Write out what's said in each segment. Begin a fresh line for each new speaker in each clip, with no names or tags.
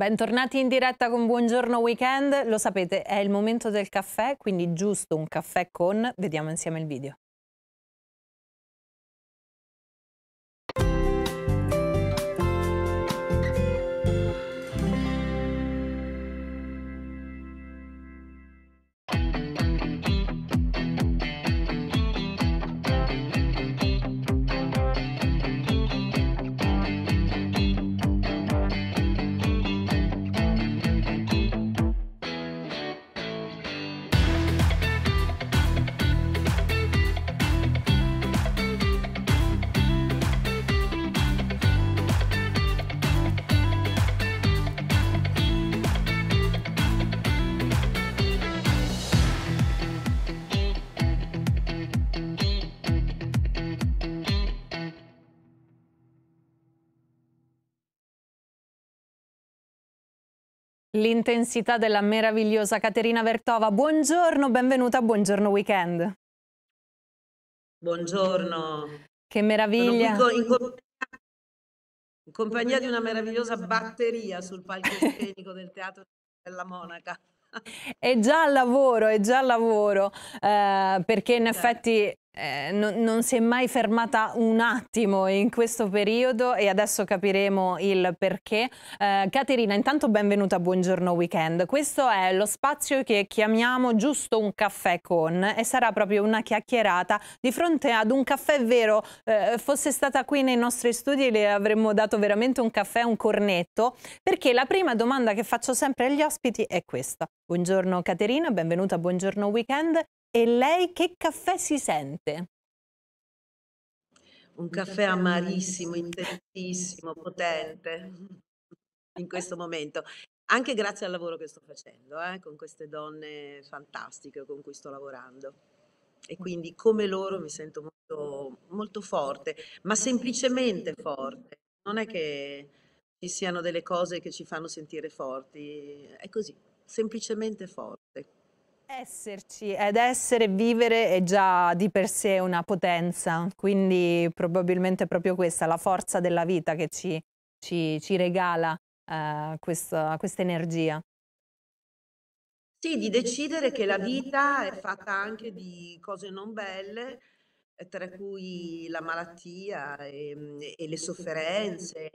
Bentornati in diretta con Buongiorno Weekend, lo sapete è il momento del caffè, quindi giusto un caffè con, vediamo insieme il video. L'intensità della meravigliosa Caterina Vertova. Buongiorno, benvenuta Buongiorno Weekend.
Buongiorno.
Che meraviglia.
in, compagnia di una meravigliosa batteria sul palcoscenico del Teatro della Monaca.
È già al lavoro, è già al lavoro, eh, perché in certo. effetti eh, non, non si è mai fermata un attimo in questo periodo e adesso capiremo il perché. Eh, Caterina, intanto benvenuta a Buongiorno Weekend. Questo è lo spazio che chiamiamo giusto un caffè con e sarà proprio una chiacchierata di fronte ad un caffè vero. Eh, fosse stata qui nei nostri studi le avremmo dato veramente un caffè, un cornetto, perché la prima domanda che faccio sempre agli ospiti è questa. Buongiorno Caterina, benvenuta a Buongiorno Weekend. E lei che caffè si sente?
Un caffè amarissimo, intensissimo, potente in questo momento. Anche grazie al lavoro che sto facendo, eh, con queste donne fantastiche con cui sto lavorando. E quindi come loro mi sento molto, molto forte, ma semplicemente forte. Non è che ci siano delle cose che ci fanno sentire forti, è così, semplicemente forte.
Esserci ed essere, vivere è già di per sé una potenza, quindi probabilmente è proprio questa, la forza della vita che ci, ci, ci regala eh, questa energia.
Sì, di decidere che la vita è fatta anche di cose non belle, eh, tra cui la malattia e, ehm, e le sofferenze,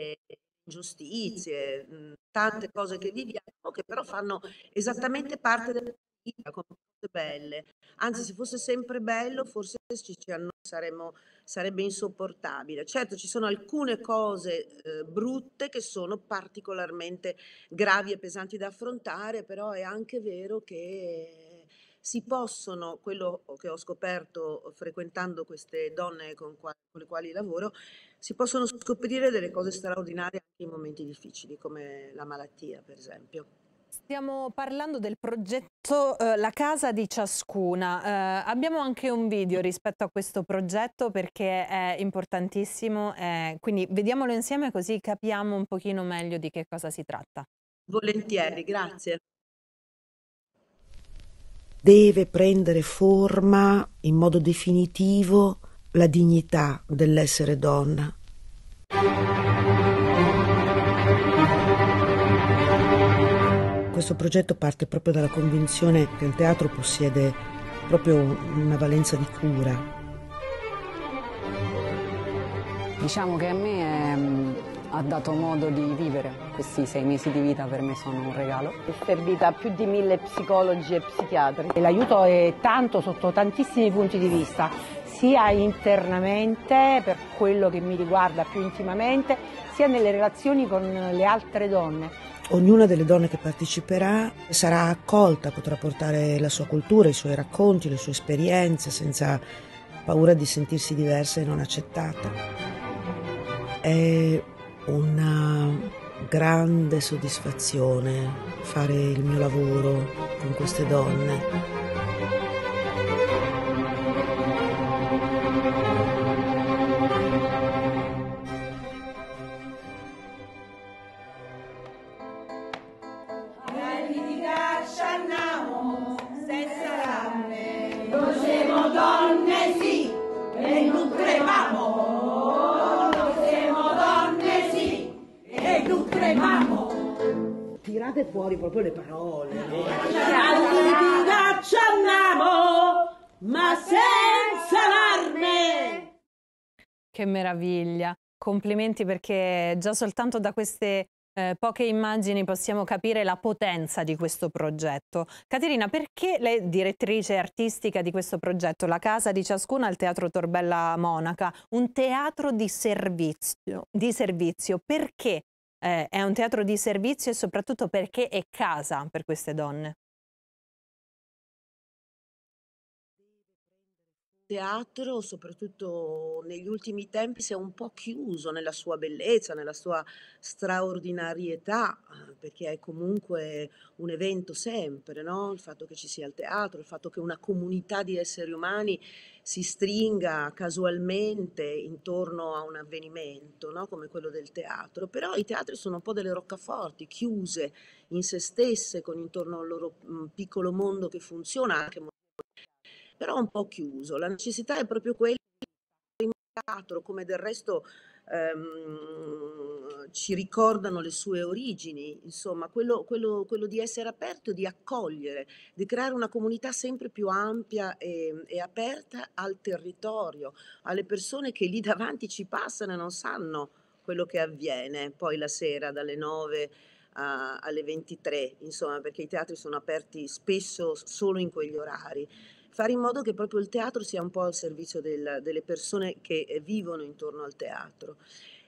ingiustizie, mm, tante cose che viviamo che però fanno esattamente parte della vita, con cose belle. Anzi, se fosse sempre bello, forse ci, ci saremmo, sarebbe insopportabile. Certo, ci sono alcune cose eh, brutte che sono particolarmente gravi e pesanti da affrontare, però è anche vero che si possono, quello che ho scoperto frequentando queste donne con, quali, con le quali lavoro, si possono scoprire delle cose straordinarie anche in momenti difficili, come la malattia, per esempio.
Stiamo parlando del progetto eh, La casa di ciascuna. Eh, abbiamo anche un video rispetto a questo progetto perché è importantissimo, eh, quindi vediamolo insieme così capiamo un pochino meglio di che cosa si tratta.
Volentieri, grazie. Deve prendere forma in modo definitivo la dignità dell'essere donna questo progetto parte proprio dalla convinzione che il teatro possiede proprio una valenza di cura. Diciamo che a me è, ehm, ha dato modo di vivere, questi sei mesi di vita per me sono un regalo. È servita a più di mille psicologi e psichiatri. L'aiuto è tanto sotto tantissimi punti di vista, sia internamente per quello che mi
riguarda più intimamente, sia nelle relazioni con le altre donne.
Ognuna delle donne che parteciperà sarà accolta, potrà portare la sua cultura, i suoi racconti, le sue esperienze senza paura di sentirsi diversa e non accettata. È una grande soddisfazione fare il mio lavoro con queste donne. fuori proprio le parole. No? Eh, All'idina certo. ci andiamo, ma senza l'arme! Che meraviglia!
Complimenti perché già soltanto da queste eh, poche immagini possiamo capire la potenza di questo progetto. Caterina, perché lei è direttrice artistica di questo progetto, La casa di ciascuna al Teatro Torbella Monaca, un teatro di servizio, di servizio, perché eh, è un teatro di servizio e soprattutto perché è casa per queste donne.
teatro, soprattutto negli ultimi tempi, si è un po' chiuso nella sua bellezza, nella sua straordinarietà, eh, perché è comunque un evento sempre, no? il fatto che ci sia il teatro, il fatto che una comunità di esseri umani si stringa casualmente intorno a un avvenimento no? come quello del teatro, però i teatri sono un po' delle roccaforti, chiuse in se stesse, con intorno al loro mh, mm, piccolo mondo che funziona anche molto però un po' chiuso. La necessità è proprio quella che il teatro, come del resto ehm, ci ricordano le sue origini, insomma, quello, quello, quello, di essere aperto, di accogliere, di creare una comunità sempre più ampia e, e aperta al territorio, alle persone che lì davanti ci passano e non sanno quello che avviene poi la sera dalle 9 alle 23, insomma, perché i teatri sono aperti spesso solo in quegli orari fare in modo che proprio il teatro sia un po' al servizio del, delle persone che eh, vivono intorno al teatro.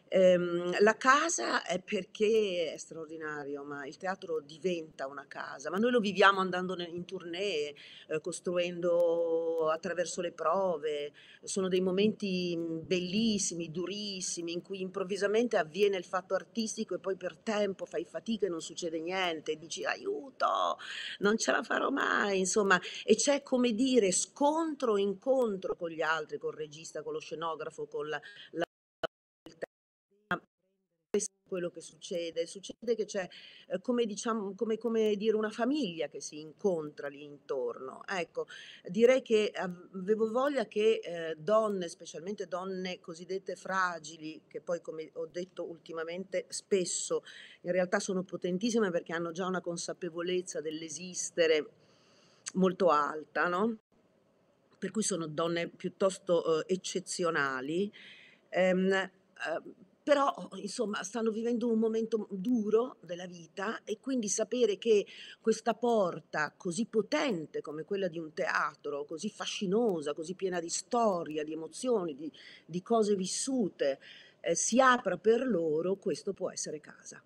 Ehm, la casa è perché è straordinario, ma il teatro diventa una casa, ma noi lo viviamo andando in tournée, eh, costruendo attraverso le prove, sono dei momenti bellissimi, durissimi, in cui improvvisamente avviene il fatto artistico e poi per tempo fai fatica e non succede niente, dici aiuto, non ce la farò mai, insomma, e c'è come dire scontro, incontro con gli altri, col regista, con lo scenografo, con la, la quello che succede, succede che c'è eh, come, diciamo, come, come, dire una famiglia che si incontra lì intorno. Ecco, direi che avevo voglia che eh, donne, specialmente donne cosiddette fragili, che poi come ho detto ultimamente spesso in realtà sono potentissime perché hanno già una consapevolezza dell'esistere molto alta, no? per cui sono donne piuttosto eh, eccezionali. Ehm, eh, però oh, insomma stanno vivendo un momento mhmm, duro della vita e quindi sapere che questa porta così potente come quella di un teatro, così fascinosa, così piena di storia, di emozioni, di, di cose vissute, eh, si apra per loro, questo può essere casa.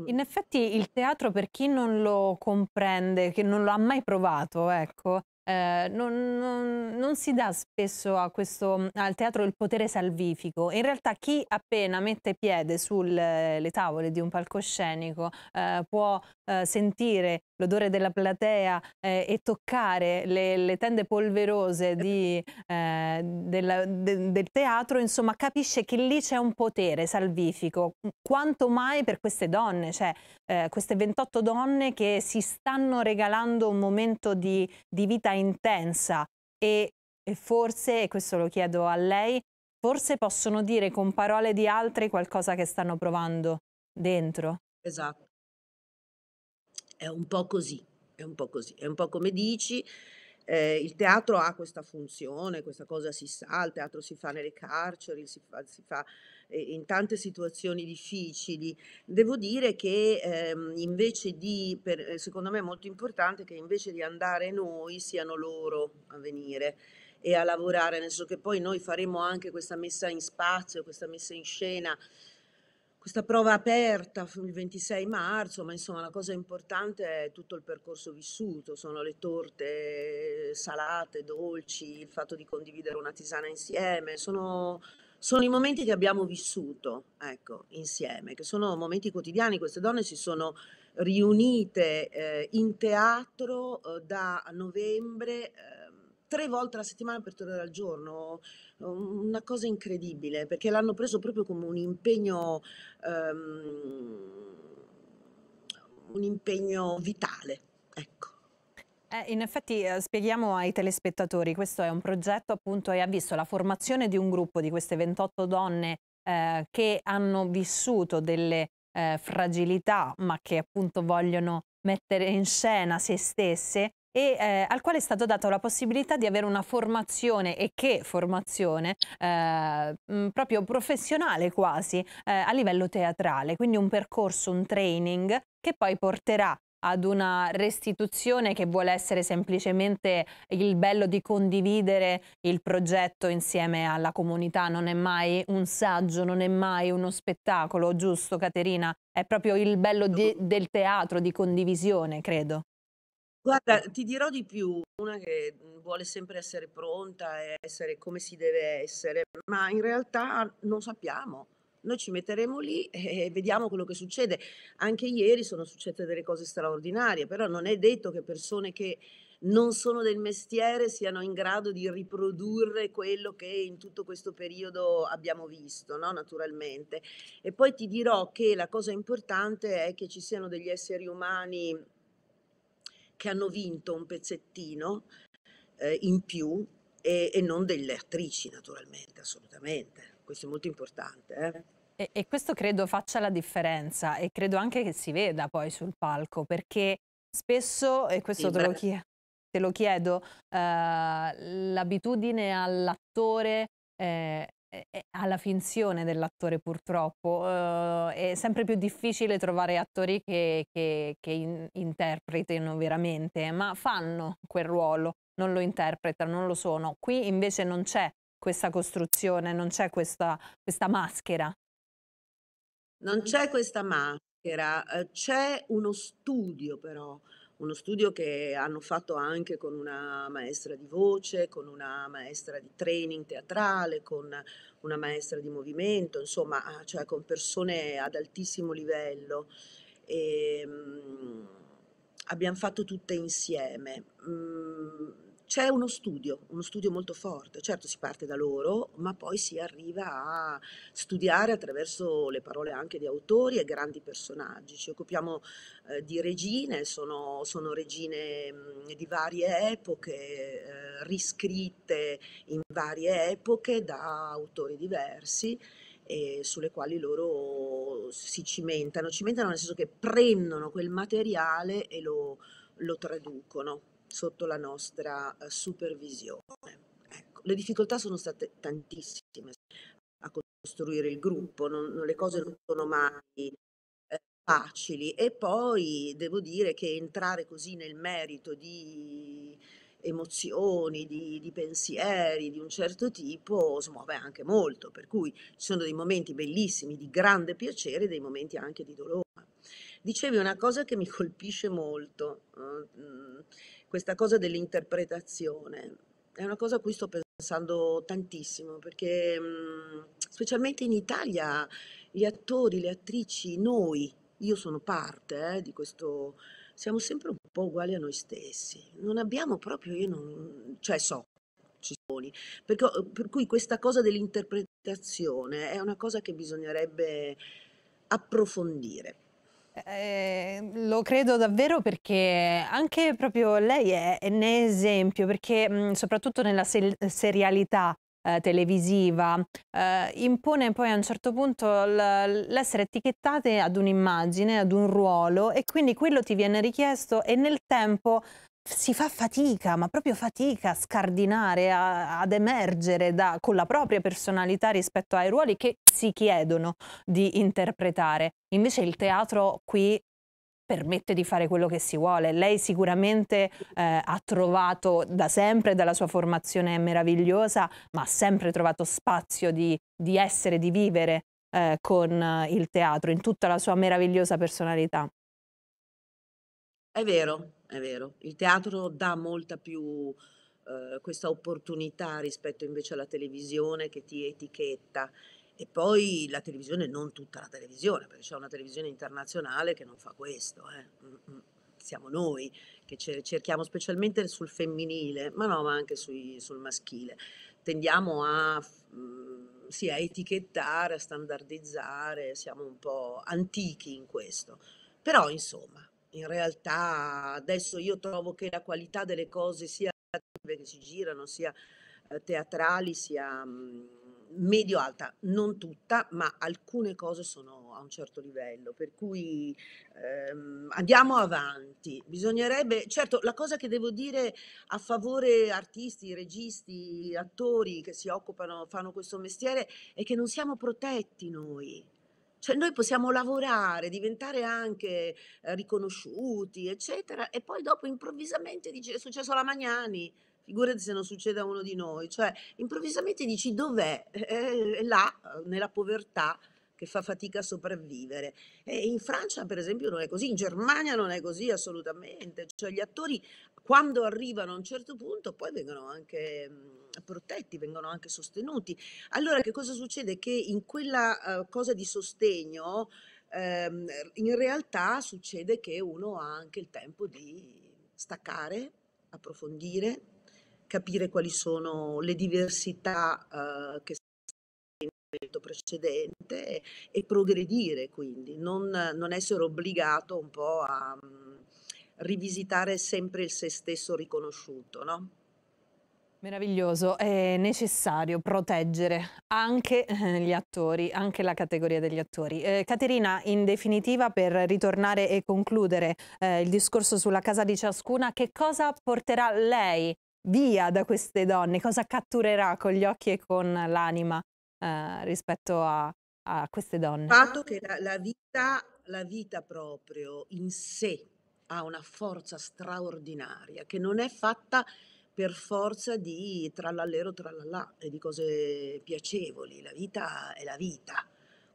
Mm. In effetti il teatro per chi non lo comprende, che non lo ha mai provato, ecco, eh, non, non, non, si dà spesso questo, mm, al teatro il potere salvifico. In realtà chi appena mette piede sulle tavole di un palcoscenico eh, può eh, sentire l'odore della platea eh, e toccare le, le tende polverose di, eh, della, de, del teatro, insomma capisce che lì c'è un potere salvifico, quanto mai per queste donne, cioè eh, queste 28 donne che si stanno regalando un momento di, di vita intensa e, e forse, e questo lo chiedo a lei, forse possono dire con parole di altri qualcosa che stanno provando dentro.
Esatto. È un po' così, è un po' così, è un po' come dici, eh, il teatro ha questa funzione, questa cosa si sa, il teatro si fa nelle carceri, si fa, si fa eh, in tante situazioni difficili. Devo dire che ehm, invece di, per, eh, secondo me è molto importante che invece di andare noi siano loro a venire e a lavorare, nel senso che poi noi faremo anche questa messa in spazio, questa messa in scena questa prova aperta il 26 marzo, ma insomma la cosa importante è tutto il percorso vissuto, sono le torte salate, dolci, il fatto di condividere una tisana insieme, sono, sono i momenti che abbiamo vissuto, ecco, insieme, che sono momenti quotidiani, queste donne si sono riunite eh, in teatro eh, da novembre. Eh, tre volte alla settimana per tre ore al giorno, una cosa incredibile, perché l'hanno preso proprio come un impegno, um, un impegno vitale. Ecco.
Eh, in effetti eh, spieghiamo ai telespettatori, questo è un progetto appunto e ha visto la formazione di un gruppo di queste 28 donne eh, che hanno vissuto delle eh, fragilità ma che appunto vogliono mettere in scena se stesse e eh, al quale è stata data la possibilità di avere una formazione e che formazione eh, mm, proprio professionale quasi eh, a livello teatrale, quindi un percorso, un training che poi porterà ad una restituzione che vuole essere semplicemente il bello di condividere il progetto insieme alla comunità, non è mai un saggio, non è mai uno spettacolo, giusto Caterina? È proprio il bello di, del teatro, di condivisione, credo.
Guarda, ti dirò di più, una che mhmm, vuole sempre essere pronta e essere come si deve essere, ma in realtà non sappiamo. Noi ci metteremo lì e vediamo quello che succede. Anche ieri sono successe delle cose straordinarie, però non è detto che persone che non sono del mestiere siano in grado di riprodurre quello che in tutto questo periodo abbiamo visto, no? naturalmente. E poi ti dirò che la cosa importante è che ci siano degli esseri umani che hanno vinto un pezzettino eh, in più e, e, non delle attrici naturalmente, assolutamente. Questo è molto importante.
Eh? E, e questo credo faccia la differenza e credo anche che si veda poi sul palco perché spesso, e questo sì, te, lo chiedo, te, lo chiedo, eh, l'abitudine all'attore eh, alla finzione dell'attore purtroppo. Uh, è sempre più difficile trovare attori che, che, che in, interpretino veramente, ma fanno quel ruolo, non lo interpretano, non lo sono. Qui invece non c'è questa costruzione, non c'è questa, questa maschera.
Non c'è questa maschera, uhm, c'è uno studio però, uno studio che hanno fatto anche con una maestra di voce, con una maestra di training teatrale, con una maestra di movimento, insomma, ah, cioè con persone ad altissimo livello. E, mh, abbiamo fatto tutte insieme. Mh, mm, c'è uno studio, uno studio molto forte, certo si parte da loro, ma poi si arriva a studiare attraverso le parole anche di autori e grandi personaggi. Ci occupiamo eh, di regine, sono, sono regine mh, di varie epoche, eh, riscritte in varie epoche da autori diversi sulle quali loro si cimentano, cimentano nel senso che prendono quel materiale e lo, lo traducono sotto la nostra eh, supervisione. Ecco, le difficoltà sono state tantissime a costruire il gruppo, non, non, le cose non sono mai eh, facili e poi devo dire che entrare così nel merito di emozioni, di, di, pensieri di un certo tipo smuove anche molto, per cui ci sono dei momenti bellissimi di grande piacere e dei momenti anche di dolore. Dicevi una cosa che mi colpisce molto, eh, questa cosa dell'interpretazione è una cosa a cui sto pensando tantissimo, perché mhmm, specialmente in Italia gli attori, le attrici, noi, io sono parte eh, di questo, siamo sempre un po' uguali a noi stessi, non abbiamo proprio, io non, cioè so, ci sono, perché, per cui questa cosa dell'interpretazione è una cosa che bisognerebbe approfondire. Eh, lo
credo davvero perché anche proprio lei è, è ne esempio, perché mh, soprattutto nella se serialità eh, televisiva eh, impone poi a un certo punto l'essere etichettate ad un'immagine, ad un ruolo e quindi quello ti viene richiesto e nel tempo si fa fatica, ma proprio fatica a scardinare, a, ad emergere da, con la propria personalità rispetto ai ruoli che si chiedono di interpretare. Invece il teatro qui permette di fare quello che si vuole. Lei sicuramente eh, ha trovato da sempre, dalla sua formazione meravigliosa, ma ha sempre trovato spazio di, di essere, di vivere eh, con eh, il teatro, in tutta la sua meravigliosa personalità.
È vero, è vero, il teatro dà molta più eh, questa opportunità rispetto invece alla televisione che ti etichetta. E poi la televisione, non tutta la televisione, perché c'è una televisione internazionale che non fa questo. Eh. Mm, mm. Siamo noi che cerchiamo specialmente sul femminile, ma no, ma anche sui, sul maschile. Tendiamo a, mh, mm, sì, a etichettare, a standardizzare, siamo un po' antichi in questo. Però insomma, in realtà adesso io trovo che la qualità delle cose sia che si girano, sia eh, teatrali, sia mm, medio-alta, non tutta, ma alcune cose sono a un certo livello, per cui ehm, andiamo avanti. Bisognerebbe, certo, la cosa che devo dire a favore artisti, registi, attori che si occupano, fanno questo mestiere, è che non siamo protetti noi. Cioè noi possiamo lavorare, diventare anche eh, riconosciuti, eccetera, e poi dopo improvvisamente dici è successo alla Magnani, figurati se non succede a uno di noi, cioè improvvisamente dici dov'è? È là, eh, nella povertà, che fa fatica a sopravvivere. E in Francia, per esempio, non è così, in Germania non è così assolutamente. Cioè, gli attori quando arrivano a un certo punto poi vengono anche protetti, vengono anche sostenuti. Allora che cosa succede? Che in quella uh, cosa di sostegno ehm, in realtà succede che uno ha anche il tempo di staccare, approfondire, capire quali sono le diversità uh, che detto precedente e, progredire quindi, non, non essere obbligato un po' a mm, rivisitare sempre il se stesso riconosciuto, no?
Meraviglioso, è necessario proteggere anche eh, gli attori, anche la categoria degli attori. Eh, Caterina, in definitiva, per ritornare e concludere eh, il discorso sulla casa di ciascuna, che cosa porterà lei via da queste donne? Cosa catturerà con gli occhi e con l'anima eh, rispetto a, a, queste donne. Il fatto che
la, la, vita, la vita proprio in sé ha una forza straordinaria che non è fatta per forza di trallallero trallallà e di cose piacevoli. La vita è la vita,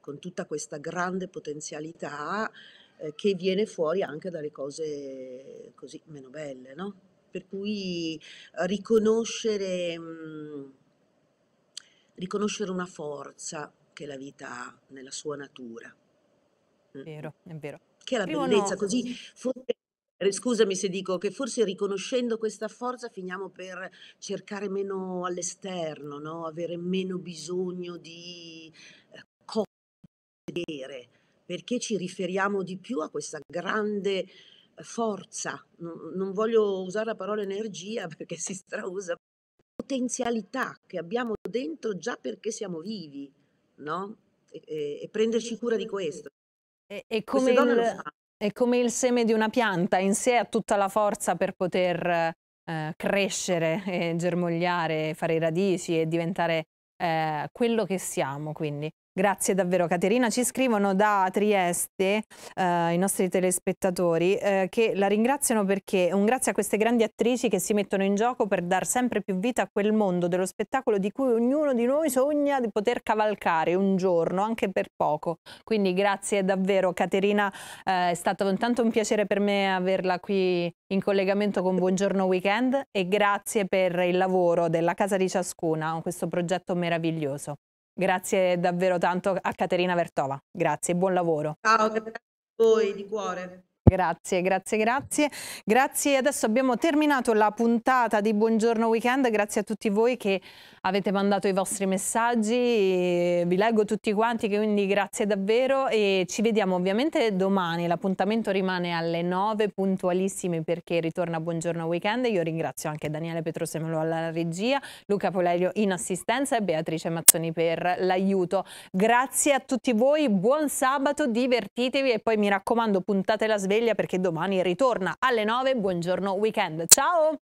con tutta questa grande potenzialità eh, che viene fuori anche dalle cose così meno belle, no? Per cui eh, riconoscere... Mh, mm, riconoscere una forza che la vita ha nella sua natura. È mm. vero, è vero. Che è la Primo bellezza, no. così forse eh, Scusami se dico che forse riconoscendo questa forza finiamo per cercare meno all'esterno, no? avere meno bisogno di eh, vedere, perché ci riferiamo di più a questa grande eh, forza. Non, non voglio usare la parola energia perché si strausa, potenzialità che abbiamo dentro già perché siamo vivi, no? E, e, e prenderci cura di questo. E, e come il, è come il seme di una
pianta, in sé ha tutta la forza per poter eh, crescere, e germogliare, fare radici e diventare eh, quello che siamo. Quindi Grazie davvero Caterina. Ci scrivono da Trieste eh, i nostri telespettatori eh, che la ringraziano perché un grazie a queste grandi attrici che si mettono in gioco per dar sempre più vita a quel mondo dello spettacolo di cui ognuno di noi sogna di poter cavalcare un giorno, anche per poco. Quindi grazie davvero Caterina, eh, è stato intanto un piacere per me averla qui in collegamento con Buongiorno Weekend e grazie per il lavoro della Casa di Ciascuna, questo progetto meraviglioso. Grazie davvero tanto a Caterina Vertova. Grazie, buon lavoro.
Ciao, grazie a voi di cuore.
Grazie, grazie, grazie. Grazie, adesso abbiamo terminato la puntata di Buongiorno Weekend, grazie a tutti voi che avete mandato i vostri messaggi, vi leggo tutti quanti, quindi grazie davvero e ci vediamo ovviamente domani, l'appuntamento rimane alle 9 puntualissimi perché ritorna Buongiorno Weekend, io ringrazio anche Daniele Petrosemolo alla regia, Luca Polelio in assistenza e Beatrice Mazzoni per l'aiuto. Grazie a tutti voi, buon sabato, divertitevi e poi mi raccomando puntate la sveglia sveglia perché domani ritorna alle 9. Buongiorno weekend. Ciao!